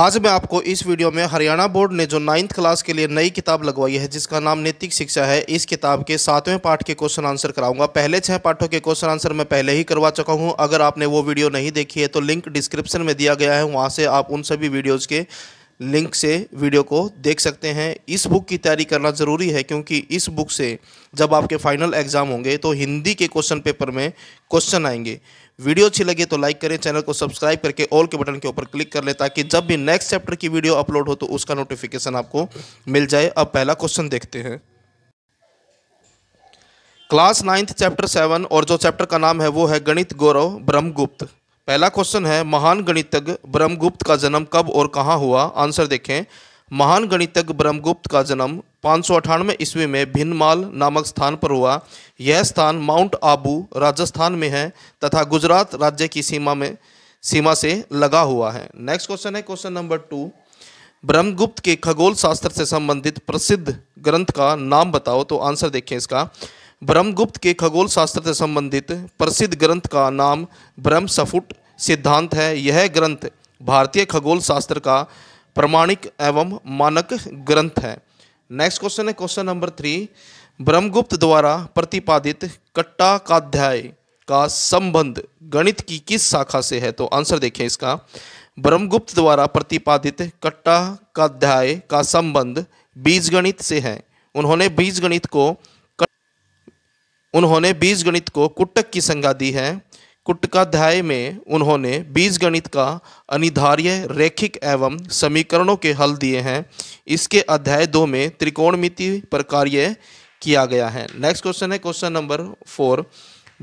आज मैं आपको इस वीडियो में हरियाणा बोर्ड ने जो नाइन्थ क्लास के लिए नई किताब लगवाई है जिसका नाम नैतिक शिक्षा है इस किताब के सातवें पाठ के क्वेश्चन आंसर कराऊंगा पहले छह पाठों के क्वेश्चन आंसर मैं पहले ही करवा चुका हूं अगर आपने वो वीडियो नहीं देखी है तो लिंक डिस्क्रिप्शन में दिया गया है वहां से आप उन सभी वीडियोज़ के लिंक से वीडियो को देख सकते हैं इस बुक की तैयारी करना ज़रूरी है क्योंकि इस बुक से जब आपके फाइनल एग्ज़ाम होंगे तो हिंदी के क्वेश्चन पेपर में क्वेश्चन आएंगे वीडियो अच्छी लगे तो लाइक करें चैनल को सब्सक्राइब करके ऑल के बटन के ऊपर क्लिक कर लें ताकि जब भी नेक्स्ट चैप्टर की वीडियो अपलोड हो तो उसका नोटिफिकेशन आपको मिल जाए अब पहला क्वेश्चन देखते हैं क्लास नाइन्थ चैप्टर सेवन और जो चैप्टर का नाम है वो है गणित गौरव ब्रह्मगुप्त पहला क्वेश्चन है महान गणितज्ञ ब्रह्मगुप्त का जन्म कब और कहाँ हुआ आंसर देखें महान गणितज्ञ ब्रह्मगुप्त का जन्म पाँच सौ अठानवे ईस्वी में भिन्नमाल नामक स्थान पर हुआ यह स्थान माउंट आबू राजस्थान में है तथा गुजरात राज्य की सीमा में सीमा से लगा हुआ है नेक्स्ट क्वेश्चन है क्वेश्चन नंबर टू ब्रह्मगुप्त के खगोल शास्त्र से संबंधित प्रसिद्ध ग्रंथ का नाम बताओ तो आंसर देखें इसका ब्रह्मगुप्त के खगोल शास्त्र से संबंधित प्रसिद्ध ग्रंथ का नाम ब्रह्म सफुट सिद्धांत है यह ग्रंथ भारतीय खगोल शास्त्र का प्रमाणिक एवं मानक ग्रंथ है नेक्स्ट क्वेश्चन है क्वेश्चन नंबर थ्री ब्रह्मगुप्त द्वारा प्रतिपादित कट्टा काध्याय का संबंध गणित की किस शाखा से है तो आंसर देखें इसका ब्रह्मगुप्त द्वारा प्रतिपादित कट्टा काध्याय का संबंध बीजगणित से है उन्होंने बीजगणित को उन्होंने बीजगणित को कुटक की संज्ञा दी है कुटकाध्याय में उन्होंने बीज गणित का अनिधार्य रैखिक एवं समीकरणों के हल दिए हैं इसके अध्याय दो में त्रिकोणमिति पर कार्य किया गया है नेक्स्ट क्वेश्चन है क्वेश्चन नंबर फोर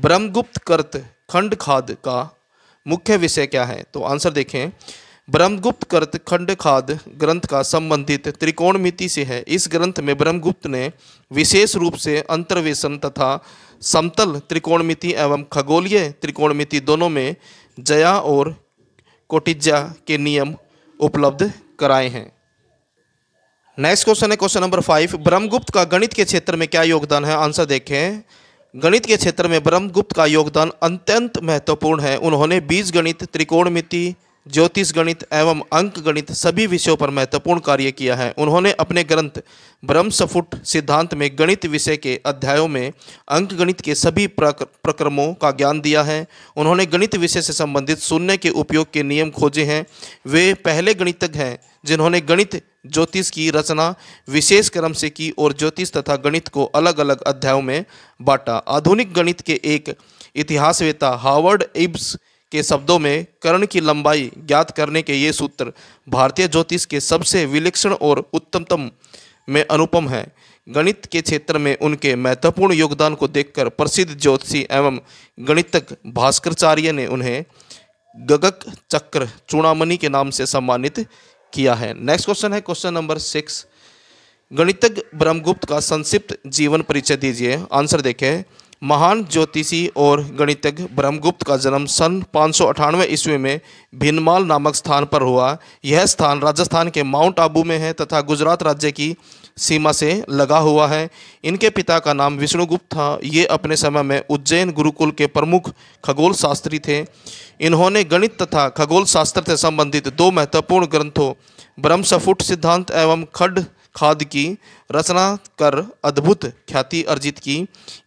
ब्रह्मगुप्त कर्त खंड खाद का मुख्य विषय क्या है तो आंसर देखें ब्रह्मगुप्त कर्त खंड खाद ग्रंथ का संबंधित त्रिकोणमिति से है इस ग्रंथ में ब्रह्मगुप्त ने विशेष रूप से अंतर्वेशन तथा समतल त्रिकोणमिति एवं खगोलीय त्रिकोणमिति दोनों में जया और कोटिज्या के नियम उपलब्ध कराए हैं नेक्स्ट क्वेश्चन है क्वेश्चन नंबर फाइव ब्रह्मगुप्त का गणित के क्षेत्र में क्या योगदान है आंसर देखें गणित के क्षेत्र में ब्रह्मगुप्त का योगदान अत्यंत महत्वपूर्ण है उन्होंने बीज गणित त्रिकोणमिति ज्योतिष गणित एवं अंक गणित सभी विषयों पर महत्वपूर्ण कार्य किया है उन्होंने अपने ग्रंथ ब्रह्म सफुट सिद्धांत में गणित विषय के अध्यायों में अंक गणित के सभी प्रक्रमों का ज्ञान दिया है उन्होंने गणित विषय से संबंधित शून्य के उपयोग के नियम खोजे हैं वे पहले गणितज्ञ हैं जिन्होंने गणित ज्योतिष की रचना विशेष क्रम से की और ज्योतिष तथा गणित को अलग अलग अध्यायों में बांटा आधुनिक गणित के एक इतिहासवेता हार्वर्ड इब्स के शब्दों में कर्ण की लंबाई ज्ञात करने के ये सूत्र भारतीय ज्योतिष के सबसे विलक्षण और उत्तमतम में अनुपम है गणित के क्षेत्र में उनके महत्वपूर्ण योगदान को देखकर प्रसिद्ध ज्योतिषी एवं गणितक भास्करचार्य ने उन्हें गगक चक्र चूणामणि के नाम से सम्मानित किया है नेक्स्ट क्वेश्चन है क्वेश्चन नंबर सिक्स गणितज्ञ ब्रह्मगुप्त का संक्षिप्त जीवन परिचय दीजिए आंसर देखें महान ज्योतिषी और गणितज्ञ ब्रह्मगुप्त का जन्म सन पाँच सौ ईस्वी में भिनमाल नामक स्थान पर हुआ यह स्थान राजस्थान के माउंट आबू में है तथा गुजरात राज्य की सीमा से लगा हुआ है इनके पिता का नाम विष्णुगुप्त था ये अपने समय में उज्जैन गुरुकुल के प्रमुख खगोल शास्त्री थे इन्होंने गणित तथा खगोल शास्त्र से संबंधित दो महत्वपूर्ण ग्रंथों ब्रह्मसफुट सिद्धांत एवं खड खाद की रचना कर अद्भुत ख्याति अर्जित की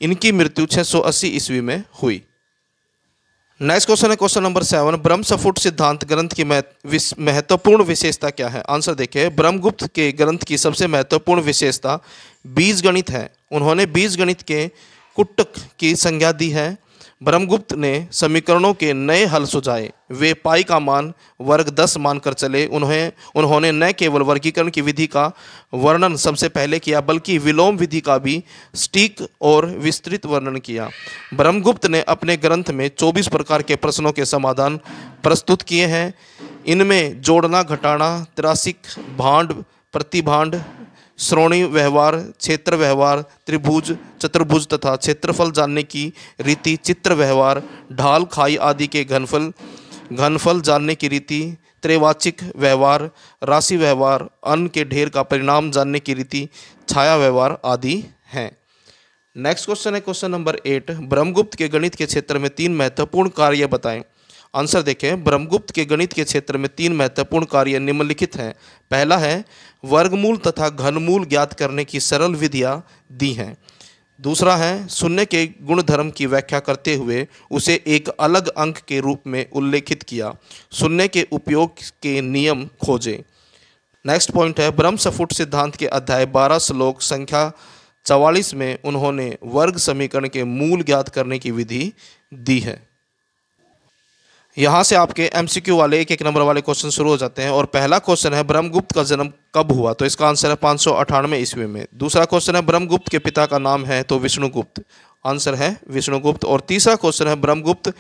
इनकी मृत्यु 680 ईस्वी में हुई नेक्स्ट क्वेश्चन है question number seven Brahma Sphuta सिद्धांत ग्रंथ की महत्वपूर्ण विशेषता क्या है आंसर देखिए ब्रह्मगुप्त के ग्रंथ की सबसे महत्वपूर्ण विशेषता बीज गणित है उन्होंने बीज गणित के कुटक की संज्ञा दी है ब्रह्मगुप्त ने समीकरणों के नए हल सुझाए वे पाई का मान वर्ग दस मानकर चले उन्हें उन्होंने न केवल वर्गीकरण की विधि का वर्णन सबसे पहले किया बल्कि विलोम विधि का भी स्टीक और विस्तृत वर्णन किया ब्रह्मगुप्त ने अपने ग्रंथ में 24 प्रकार के प्रश्नों के समाधान प्रस्तुत किए हैं इनमें जोड़ना घटाना त्रासिक भांड प्रतिभांड श्रोणी व्यवहार क्षेत्र व्यवहार त्रिभुज चतुर्भुज तथा क्षेत्रफल जानने की रीति चित्र व्यवहार ढाल खाई आदि के घनफल घनफल जानने की रीति त्रैवाचिक व्यवहार राशि व्यवहार अन्न के ढेर का परिणाम जानने की रीति छाया व्यवहार आदि हैं नेक्स्ट क्वेश्चन है क्वेश्चन नंबर एट ब्रह्मगुप्त के गणित के क्षेत्र में तीन महत्वपूर्ण कार्य बताएं आंसर देखें ब्रह्मगुप्त के गणित के क्षेत्र में तीन महत्वपूर्ण कार्य निम्नलिखित हैं पहला है वर्गमूल तथा घनमूल ज्ञात करने की सरल विधियाँ दी हैं दूसरा है शून्य के गुणधर्म की व्याख्या करते हुए उसे एक अलग अंक के रूप में उल्लेखित किया शून्य के उपयोग के नियम खोजें नेक्स्ट पॉइंट है ब्रह्म सफुट सिद्धांत के अध्याय बारह श्लोक संख्या चवालीस में उन्होंने वर्ग समीकरण के मूल ज्ञात करने की विधि दी है यहाँ से आपके एमसीक्यू वाले एक एक नंबर वाले क्वेश्चन शुरू हो जाते हैं और पहला क्वेश्चन है ब्रह्मगुप्त का जन्म कब हुआ तो इसका आंसर है पाँच सौ अठानवे ईस्वी में दूसरा क्वेश्चन है ब्रह्मगुप्त के पिता का नाम है तो विष्णुगुप्त आंसर है विष्णुगुप्त और तीसरा क्वेश्चन है ब्रह्मगुप्त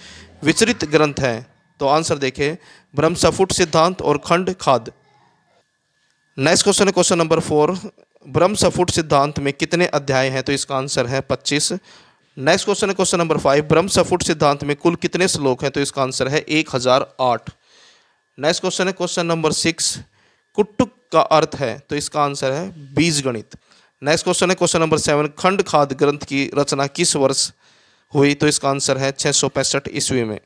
विचरित ग्रंथ है तो आंसर देखें ब्रह्म सफुट सिद्धांत और खंड खाद नेक्स्ट क्वेश्चन है question number four Brahma Sphuta सिद्धांत में कितने अध्याय हैं तो इसका आंसर है पच्चीस नेक्स्ट क्वेश्चन है question number five Brahma Sphuta सिद्धांत में कुल कितने श्लोक हैं तो इसका आंसर है एक हजार आठ नेक्स्ट क्वेश्चन है क्वेश्चन नंबर सिक्स कुट्टुक का अर्थ है तो इसका आंसर है बीज गणित नेक्स्ट क्वेश्चन है क्वेश्चन नंबर सेवन खंड खाद ग्रंथ की रचना किस वर्ष हुई तो इसका आंसर है छः सौ पैंसठ ईस्वी में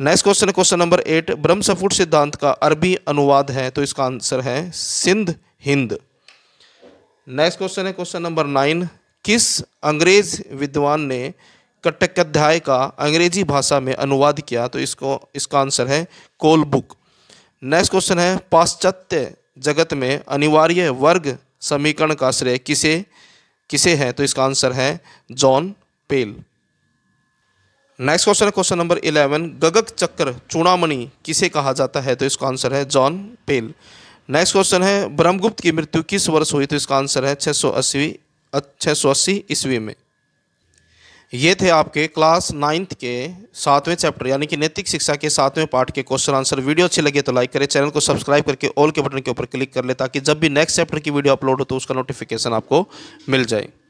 नेक्स्ट क्वेश्चन है question number eight Brahma Sphuta सिद्धांत का अरबी अनुवाद है तो इसका आंसर है सिंध हिंद नेक्स्ट क्वेश्चन है क्वेश्चन नंबर नाइन किस अंग्रेज विद्वान ने कटक अध्याय का अंग्रेजी भाषा में अनुवाद किया तो इसको इसका आंसर है कोल बुक नेक्स्ट क्वेश्चन है पाश्चात्य जगत में अनिवार्य वर्ग समीकरण का श्रेय किसे किसे है तो इसका आंसर है जॉन पेल नेक्स्ट क्वेश्चन है क्वेश्चन नंबर इलेवन गगक चक्र चूणामणि किसे कहा जाता है तो इसका आंसर है जॉन पेल नेक्स्ट क्वेश्चन है ब्रह्मगुप्त की मृत्यु किस वर्ष हुई तो इसका आंसर है छः सौ अस्सी छः सौ अस्सी ईस्वी में ये थे आपके क्लास नाइन्थ के सातवें चैप्टर यानी कि नैतिक शिक्षा के सातवें पार्ट के क्वेश्चन आंसर वीडियो अच्छी लगे तो लाइक करें चैनल को सब्सक्राइब करके ऑल के बटन के ऊपर क्लिक कर ले ताकि जब भी नेक्स्ट चैप्टर की वीडियो अपलोड हो तो उसका नोटिफिकेशन आपको मिल जाए